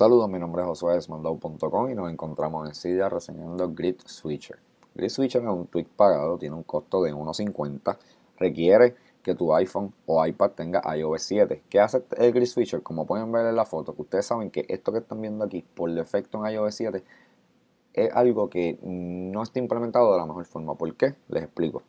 Saludos, mi nombre es Josué Desmando.com y nos encontramos en Cida reseñando Grid Switcher. Grid Switcher es un tweet pagado, tiene un costo de 1.50, requiere que tu iPhone o iPad tenga iOS 7. ¿Qué hace el Grid Switcher? Como pueden ver en la foto, que ustedes saben que esto que están viendo aquí por defecto en iOS 7 es algo que no está implementado de la mejor forma. ¿Por qué? Les explico.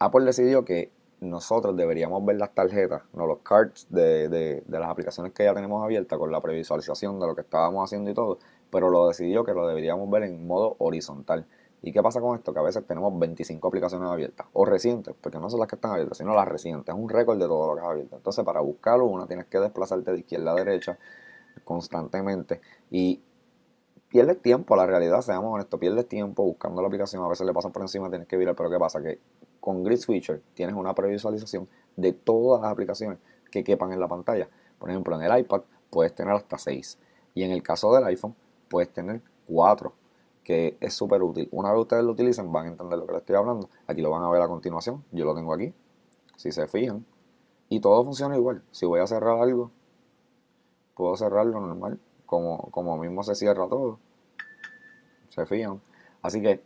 Apple decidió que nosotros deberíamos ver las tarjetas, no los cards de, de, de, las aplicaciones que ya tenemos abiertas con la previsualización de lo que estábamos haciendo y todo, pero lo decidió que lo deberíamos ver en modo horizontal. ¿Y qué pasa con esto? Que a veces tenemos 25 aplicaciones abiertas, o recientes, porque no son las que están abiertas, sino las recientes, es un récord de todo lo que es abierto. Entonces, para buscarlo, una tienes que desplazarte de izquierda a derecha constantemente y pierdes tiempo, la realidad, seamos honestos, pierdes tiempo buscando la aplicación, a veces le pasan por encima, tienes que virar, pero ¿qué pasa? Que con Grid Switcher tienes una previsualización de todas las aplicaciones que quepan en la pantalla. Por ejemplo, en el iPad puedes tener hasta 6 y en el caso del iPhone puedes tener 4, que es súper útil. Una vez ustedes lo utilicen van a entender lo que les estoy hablando. Aquí lo van a ver a continuación, yo lo tengo aquí, si se fijan. Y todo funciona igual. Si voy a cerrar algo, puedo cerrarlo normal, como mismo se cierra todo. Así que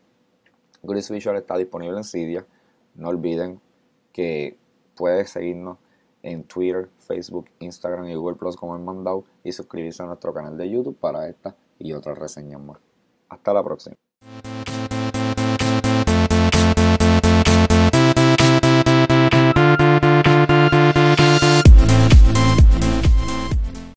Gris Visual está disponible en Cydia. No olviden que puedes seguirnos en Twitter, Facebook, Instagram y Google Plus como el mandado y suscribirse a nuestro canal de YouTube para esta y otras reseñas más. Hasta la próxima.